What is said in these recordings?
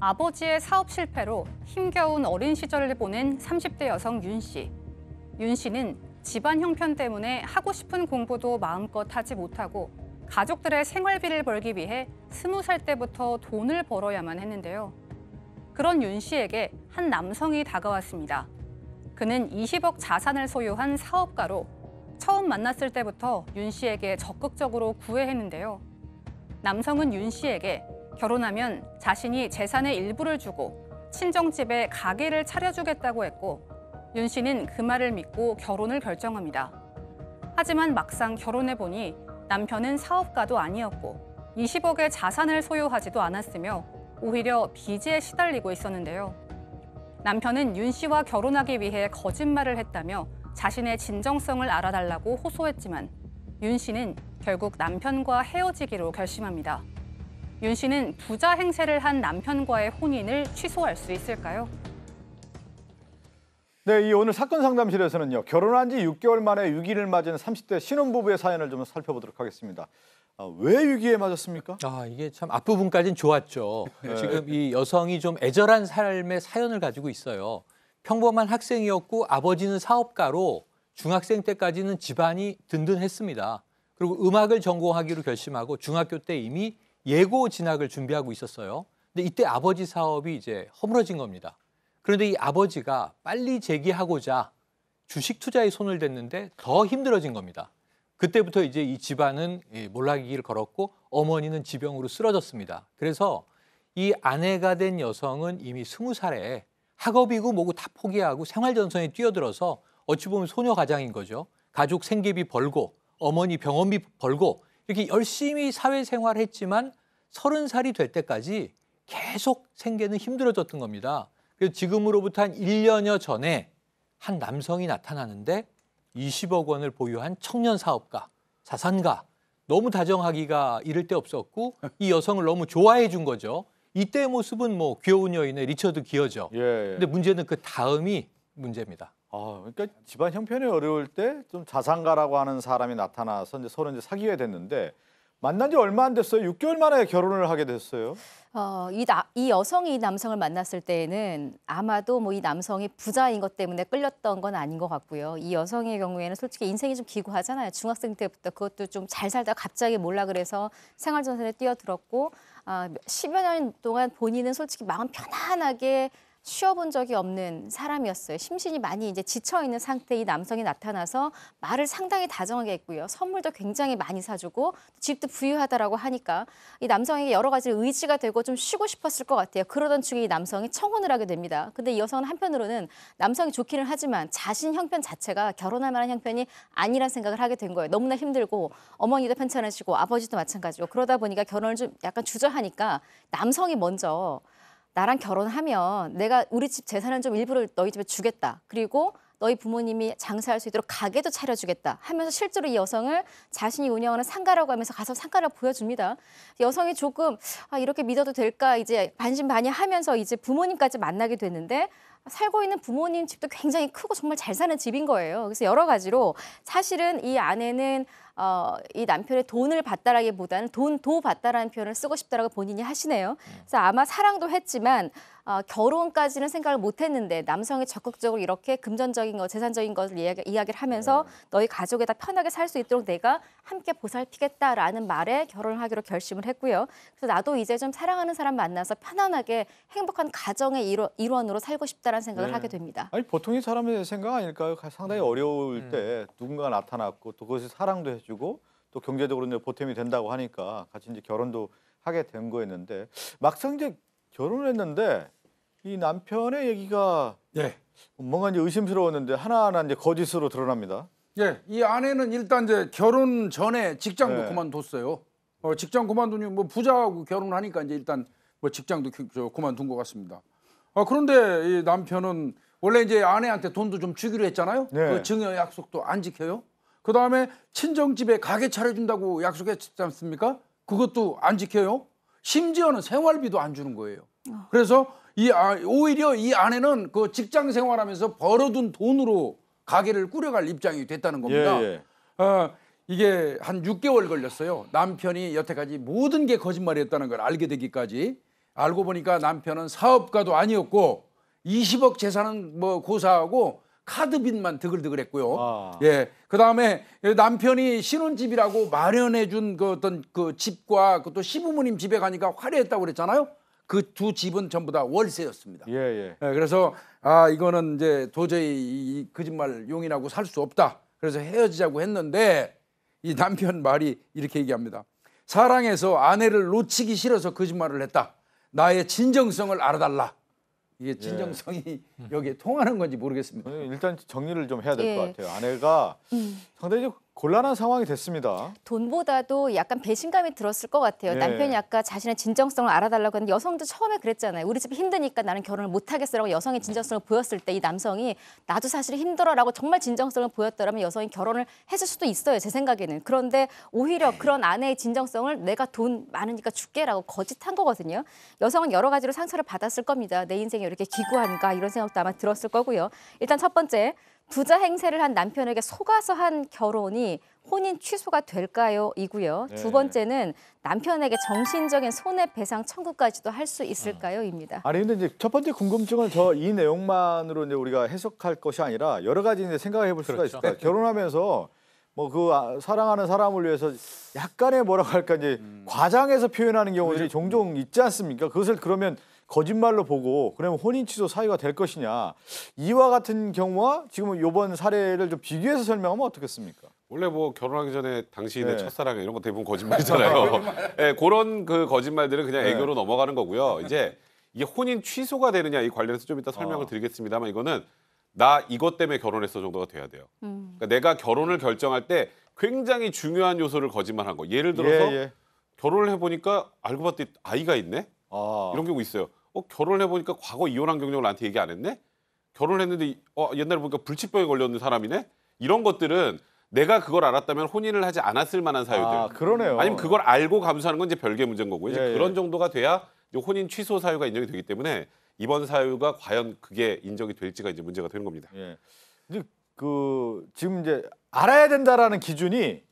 아버지의 사업 실패로 힘겨운 어린 시절을 보낸 30대 여성 윤 씨. 윤 씨는 집안 형편 때문에 하고 싶은 공부도 마음껏 하지 못하고 가족들의 생활비를 벌기 위해 20살 때부터 돈을 벌어야만 했는데요. 그런 윤 씨에게 한 남성이 다가왔습니다. 그는 20억 자산을 소유한 사업가로 처음 만났을 때부터 윤 씨에게 적극적으로 구애했는데요. 남성은 윤 씨에게 결혼하면 자신이 재산의 일부를 주고 친정집에 가게를 차려주겠다고 했고 윤 씨는 그 말을 믿고 결혼을 결정합니다. 하지만 막상 결혼해 보니 남편은 사업가도 아니었고 20억의 자산을 소유하지도 않았으며 오히려 빚에 시달리고 있었는데요. 남편은 윤 씨와 결혼하기 위해 거짓말을 했다며 자신의 진정성을 알아달라고 호소했지만 윤 씨는 결국 남편과 헤어지기로 결심합니다. 윤 씨는 부자 행세를 한 남편과의 혼인을 취소할 수 있을까요? 네, 이 오늘 사건 상담실에서는요. 결혼한 지 6개월 만에 위기를 맞은 30대 신혼부부의 사연을 좀 살펴보도록 하겠습니다. 아, 왜 위기에 맞았습니까? 아 이게 참 앞부분까지는 좋았죠. 네. 지금 이 여성이 좀 애절한 삶의 사연을 가지고 있어요. 평범한 학생이었고 아버지는 사업가로 중학생 때까지는 집안이 든든했습니다. 그리고 음악을 전공하기로 결심하고 중학교 때 이미 예고 진학을 준비하고 있었어요. 근데 이때 아버지 사업이 이제 허물어진 겁니다. 그런데 이 아버지가 빨리 재기하고자 주식 투자에 손을 댔는데 더 힘들어진 겁니다. 그때부터 이제 이 집안은 예, 몰락이길를 걸었고 어머니는 지병으로 쓰러졌습니다. 그래서 이 아내가 된 여성은 이미 스무 살에 학업이고 뭐고 다 포기하고 생활전선에 뛰어들어서 어찌 보면 소녀 가장인 거죠. 가족 생계비 벌고 어머니 병원비 벌고 이렇게 열심히 사회생활을 했지만 서른 살이 될 때까지 계속 생계는 힘들어졌던 겁니다. 그래서 지금으로부터 한 1년여 전에 한 남성이 나타나는데 20억 원을 보유한 청년 사업가, 자산가 너무 다정하기가 이를 데 없었고 이 여성을 너무 좋아해 준 거죠. 이때의 모습은 뭐 귀여운 여인의 리처드 기어죠. 예, 예. 근데 문제는 그 다음이 문제입니다. 아, 그러니까 집안 형편이 어려울 때 좀 자산가라고 하는 사람이 나타나서 이제 서로 이제 사귀게 됐는데 만난 지 얼마 안 됐어요. 6개월 만에 결혼을 하게 됐어요. 어, 이, 나, 이 여성이 남성을 만났을 때에는 아마도 뭐 이 남성이 부자인 것 때문에 끌렸던 건 아닌 것 같고요. 이 여성의 경우에는 솔직히 인생이 좀 기구하잖아요. 중학생 때부터 그것도 좀 잘 살다 갑자기 몰라 그래서 생활전선에 뛰어들었고 아, 십여 년 동안 본인은 솔직히 마음 편안하게 쉬어본 적이 없는 사람이었어요. 심신이 많이 이제 지쳐 있는 상태 이 남성이 나타나서 말을 상당히 다정하게 했고요. 선물도 굉장히 많이 사주고 집도 부유하다라고 하니까 이 남성에게 여러 가지 의지가 되고 좀 쉬고 싶었을 것 같아요. 그러던 중에 이 남성이 청혼을 하게 됩니다. 근데 이 여성은 한편으로는 남성이 좋기는 하지만 자신 형편 자체가 결혼할 만한 형편이 아니란 생각을 하게 된 거예요. 너무나 힘들고 어머니도 편찮으시고 아버지도 마찬가지고 그러다 보니까 결혼을 좀 약간 주저하니까 남성이 먼저 나랑 결혼하면 내가 우리 집 재산은 좀 일부를 너희 집에 주겠다. 그리고 너희 부모님이 장사할 수 있도록 가게도 차려주겠다 하면서 실제로 이 여성을 자신이 운영하는 상가라고 하면서 가서 상가를 보여줍니다. 여성이 조금 아, 이렇게 믿어도 될까 이제 반신반의하면서 이제 부모님까지 만나게 됐는데 살고 있는 부모님 집도 굉장히 크고 정말 잘 사는 집인 거예요. 그래서 여러 가지로 사실은 이 아내는 어, 이 남편의 돈을 받다라기보다는 돈도 받다라는 표현을 쓰고 싶다라고 본인이 하시네요. 그래서 아마 사랑도 했지만 어, 결혼까지는 생각을 못했는데 남성이 적극적으로 이렇게 금전적인 것, 재산적인 것을 이야기, 이야기를 하면서 네. 너희 가족에다 편하게 살 수 있도록 내가 함께 보살피겠다라는 말에 결혼을 하기로 결심을 했고요. 그래서 나도 이제 좀 사랑하는 사람 만나서 편안하게 행복한 가정의 일원, 일원으로 살고 싶다라는 생각을 네. 하게 됩니다. 아니 보통의 사람의 생각 아닐까요? 상당히 음. 어려울 음. 때 누군가 나타났고 또 그것을 사랑도 해주고 또 경제적으로 보탬이 된다고 하니까 같이 이제 결혼도 하게 된 거였는데 막상 이제 결혼했는데 이 남편의 얘기가 예. 뭔가 이제 의심스러웠는데 하나하나 이제 거짓으로 드러납니다. 예, 이 아내는 일단 이제 결혼 전에 직장도 예. 그만뒀어요. 어, 직장 그만두니 뭐 부자하고 결혼하니까 이제 일단 뭐 직장도 그, 저, 그만둔 것 같습니다. 아, 그런데 이 남편은 원래 이제 아내한테 돈도 좀 주기로 했잖아요. 네. 그 증여 약속도 안 지켜요. 그 다음에 친정집에 가게 차려준다고 약속했지 않습니까? 그것도 안 지켜요. 심지어는 생활비도 안 주는 거예요. 아. 그래서 이 아, 오히려 이 아내는 그 직장 생활하면서 벌어둔 돈으로 가게를 꾸려갈 입장이 됐다는 겁니다. 예, 예. 어, 이게 한 6개월 걸렸어요. 남편이 여태까지 모든 게 거짓말이었다는 걸 알게 되기까지 알고 보니까 남편은 사업가도 아니었고 20억 재산은 뭐 고사하고 카드빚만 드글드글했고요. 아. 예, 그 다음에 남편이 신혼집이라고 마련해준 그 어떤 그 집과 그 또 시부모님 집에 가니까 화려했다고 그랬잖아요. 그두 집은 전부 다 월세였습니다. 예, 예. 네, 그래서 아 이거는 이제 도저히 거짓말 용인하고 살 수 없다. 그래서 헤어지자고 했는데 이 남편 말이 이렇게 얘기합니다. 사랑해서 아내를 놓치기 싫어서 거짓말을 했다. 나의 진정성을 알아달라. 이게 예. 진정성이 예. 여기에 통하는 건지 모르겠습니다. 일단 정리를 좀 해야 될것 예. 같아요. 아내가 음. 상당히 곤란한 상황이 됐습니다. 돈보다도 약간 배신감이 들었을 것 같아요. 네. 남편이 아까 자신의 진정성을 알아달라고 했는데 여성도 처음에 그랬잖아요. 우리 집 힘드니까 나는 결혼을 못하겠어라고 여성의 진정성을 보였을 때 이 남성이 나도 사실 힘들어라고 정말 진정성을 보였더라면 여성이 결혼을 했을 수도 있어요. 제 생각에는. 그런데 오히려 네. 그런 아내의 진정성을 내가 돈 많으니까 줄게라고 거짓한 거거든요. 여성은 여러 가지로 상처를 받았을 겁니다. 내 인생이 이렇게 기구한가 이런 생각도 아마 들었을 거고요. 일단 첫 번째 부자 행세를 한 남편에게 속아서 한 결혼이 혼인 취소가 될까요? 이고요. 네. 두 번째는 남편에게 정신적인 손해배상 청구까지도 할 수 있을까요?입니다. 아, 아니 근데 이제 첫 번째 궁금증은 저 이 내용만으로 이제 우리가 해석할 것이 아니라 여러 가지 이제 생각해 볼 그렇죠. 있을 거요 결혼하면서 뭐그 아, 사랑하는 사람을 위해서 약간의 뭐라고 할까 이제 음. 과장해서 표현하는 경우들이 음. 종종 있지 않습니까? 그것을 그러면 거짓말로 보고 그러면 혼인 취소 사유가 될 것이냐 이와 같은 경우와 지금 요번 사례를 좀 비교해서 설명하면 어떻겠습니까? 원래 뭐 결혼하기 전에 당신의 네. 첫사랑 이런 거 대부분 거짓말이잖아요. 네, 그런 그 거짓말들은 그냥 네. 애교로 네. 넘어가는 거고요. 이제 이게 혼인 취소가 되느냐 이 관련해서 좀 이따 설명을 어. 드리겠습니다만 이거는 나 이것 때문에 결혼했어 정도가 돼야 돼요. 음. 그러니까 내가 결혼을 결정할 때 굉장히 중요한 요소를 거짓말한 거. 예를 들어서 예, 예. 결혼을 해보니까 알고 봤더니 아이가 있네. 아. 이런 경우 있어요. 어, 결혼해보니까 과거 이혼한 경력을 나한테 얘기 안 했네? 결혼했는데 어, 옛날에 보니까 불치병에 걸렸는 사람이네? 이런 것들은 내가 그걸 알았다면 혼인을 하지 않았을 만한 아, 사유들. 아, 그러네요. 아니면 그걸 알고 감수하는 건 이제 별개 문제인 거고 이제 예, 예. 그런 예. 정도가 돼야 이제 혼인 취소 사유가 인정이 되기 때문에 이번 사유가 과연 그게 인정이 될지가 이제 문제가 되는 겁니다. 예. 근데 그 지금 이제 알아야 된다라는 기준이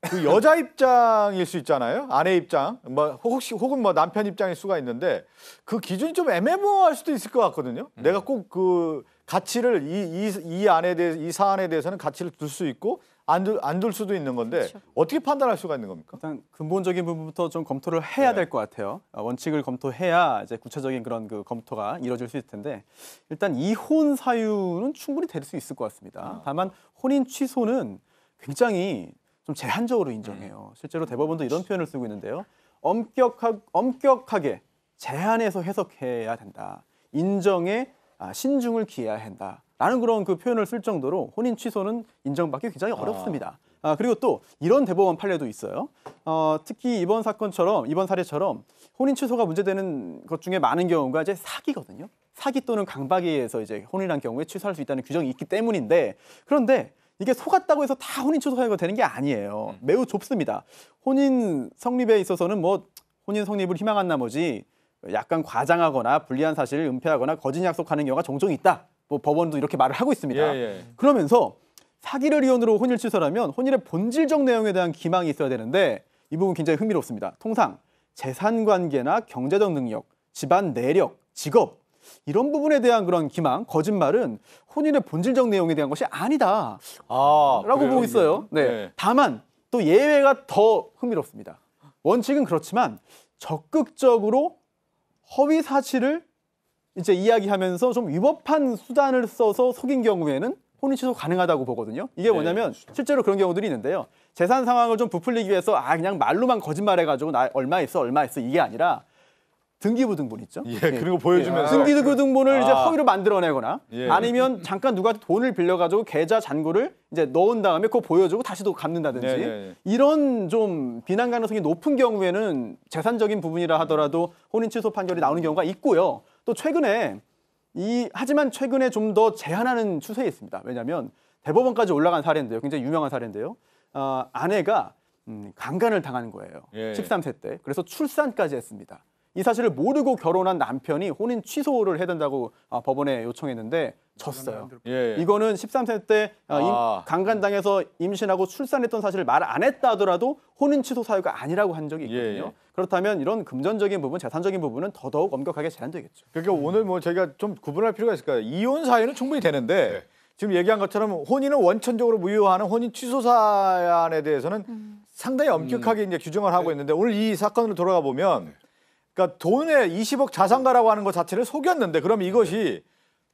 그 여자 입장일 수 있잖아요. 아내 입장, 뭐 혹시 혹은 뭐 남편 입장일 수가 있는데 그 기준이 좀 애매모호할 수도 있을 것 같거든요. 음. 내가 꼭 그 가치를 이 이 이, 안에 대해 서이 사안에 대해서는 가치를 둘 수 있고 안둘안둘 수도 있는 건데 그렇죠. 어떻게 판단할 수가 있는 겁니까? 일단 근본적인 부분부터 좀 검토를 해야 네. 될것 같아요. 아, 원칙을 검토해야 이제 구체적인 그런 그 검토가 이루어질 수 있을 텐데 일단 이혼 사유는 충분히 될 수 있을 것 같습니다. 아. 다만 혼인 취소는 굉장히 좀 제한적으로 인정해요. 네. 실제로 대법원도 이런 그렇죠. 표현을 쓰고 있는데요. 엄격하, 엄격하게 제한해서 해석해야 된다. 인정에 아, 신중을 기해야 한다. 라는 그런 그 표현을 쓸 정도로 혼인 취소는 인정받기 굉장히 아. 어렵습니다. 아, 그리고 또 이런 대법원 판례도 있어요. 어, 특히 이번 사건처럼 이번 사례처럼 혼인 취소가 문제되는 것 중에 많은 경우가 이제 사기거든요. 사기 또는 강박에 의해서 이제 혼인한 경우에 취소할 수 있다는 규정이 있기 때문인데 그런데 이게 속았다고 해서 다 혼인 초소가 되는 게 아니에요. 음. 매우 좁습니다. 혼인 성립에 있어서는 뭐 혼인 성립을 희망한 나머지 약간 과장하거나 불리한 사실을 은폐하거나 거짓 약속하는 경우가 종종 있다. 뭐 법원도 이렇게 말을 하고 있습니다. 예, 예. 그러면서 사기를 이혼으로 혼인을 취소하면 혼인의 본질적 내용에 대한 기망이 있어야 되는데 이 부분 굉장히 흥미롭습니다. 통상 재산 관계나 경제적 능력, 집안 내력, 직업 이런 부분에 대한 그런 기망, 거짓말은 혼인의 본질적 내용에 대한 것이 아니다. 아, 라고 보고 있어요. 네. 네. 다만 또 예외가 더 흥미롭습니다. 원칙은 그렇지만 적극적으로 허위 사실을 이제 이야기하면서 좀 위법한 수단을 써서 속인 경우에는 혼인 취소 가능하다고 보거든요. 이게 네. 뭐냐면 네, 실제로 그런 경우들이 있는데요. 재산 상황을 좀 부풀리기 위해서 아 그냥 말로만 거짓말해가지고 나 얼마 있어 얼마 있어 이게 아니라 등기부등본 있죠. 예, 그런 거 예. 보여주면서 등기부등본을 아. 이제 아. 허위로 만들어내거나 예. 아니면 잠깐 누가 돈을 빌려가지고 계좌 잔고를 이제 넣은 다음에 그거 보여주고 다시 또 갚는다든지 예, 예, 이런 좀 비난 가능성이 높은 경우에는 재산적인 부분이라 하더라도 혼인 취소 판결이 나오는 경우가 있고요. 또 최근에 이 하지만 최근에 좀 더 제한하는 추세에 있습니다. 왜냐하면 대법원까지 올라간 사례인데요. 굉장히 유명한 사례인데요. 어, 아내가 음, 강간을 당하는 거예요. 예. 13세 때. 그래서 출산까지 했습니다. 이 사실을 모르고 결혼한 남편이 혼인 취소를 해야 된다고 아, 법원에 요청했는데 졌어요. 예, 예. 이거는 13세 때 아. 아 강간당해서 예. 임신하고 출산했던 사실을 말 안 했다 하더라도 혼인 취소 사유가 아니라고 한 적이 예, 있거든요. 예, 그렇다면 이런 금전적인 부분, 재산적인 부분은 더더욱 엄격하게 제한되겠죠. 그러니까 음. 오늘 뭐 저희가 좀 구분할 필요가 있을까요? 이혼 사유는 충분히 되는데 네. 지금 얘기한 것처럼 혼인은 원천적으로 무효하는 혼인 취소 사안에 대해서는 음. 상당히 엄격하게 음. 이제 규정을 하고 네. 있는데 오늘 이 사건으로 돌아가 보면 네. 그러니까 돈에 20억 자산가라고 하는 것 자체를 속였는데 그럼 이것이 네.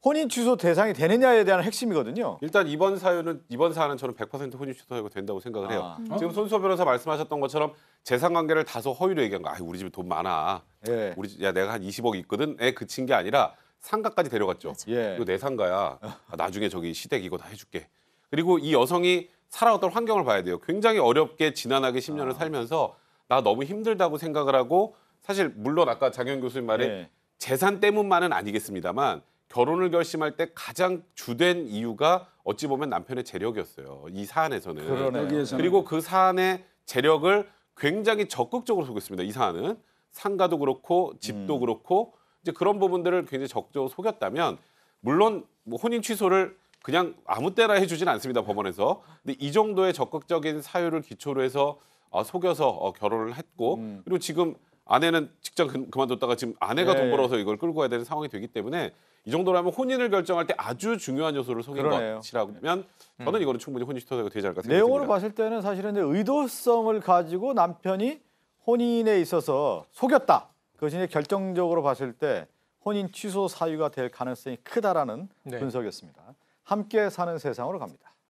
혼인 취소 대상이 되느냐에 대한 핵심이거든요. 일단 이번 사유는 이번 사안은 저는 100% 혼인 취소가 된다고 생각을 해요. 아. 지금 손수호 변호사 말씀하셨던 것처럼 재산 관계를 다소 허위로 얘기한 거. 아, 우리 집에 돈 많아. 예. 우리 야 내가 한 20억 있거든. 에 그친 게 아니라 상가까지 데려갔죠. 예. 이거 내 상가야. 아, 나중에 저기 시댁 이거 다 해줄게. 그리고 이 여성이 살아왔던 환경을 봐야 돼요. 굉장히 어렵게 지난하게 10년을 아. 살면서 나 너무 힘들다고 생각을 하고 사실 물론 아까 장현 교수님 말에 네. 재산 때문만은 아니겠습니다만 결혼을 결심할 때 가장 주된 이유가 어찌 보면 남편의 재력이었어요. 이 사안에서는. 그러네요. 그리고 그 사안의 재력을 굉장히 적극적으로 속였습니다. 이 사안은 상가도 그렇고 집도 음. 그렇고 이제 그런 부분들을 굉장히 적극적으로 속였다면 물론 뭐 혼인 취소를 그냥 아무 때나 해주진 않습니다 법원에서. 근데 이 정도의 적극적인 사유를 기초로 해서 어, 속여서 어, 결혼을 했고 음. 그리고 지금 아내는 직장 그, 그만뒀다가 지금 아내가 네. 돈 벌어서 이걸 끌고 가야 되는 상황이 되기 때문에 이 정도라면 혼인을 결정할 때 아주 중요한 요소를 속인 그러네요. 것이라면 음. 저는 이거는 충분히 혼인 시청서가 되지 않을까 생각합니다. 내용으로 봤을 때는 사실은 의도성을 가지고 남편이 혼인에 있어서 속였다. 그것이 결정적으로 봤을 때 혼인 취소 사유가 될 가능성이 크다라는 네. 분석이었습니다. 함께 사는 세상으로 갑니다.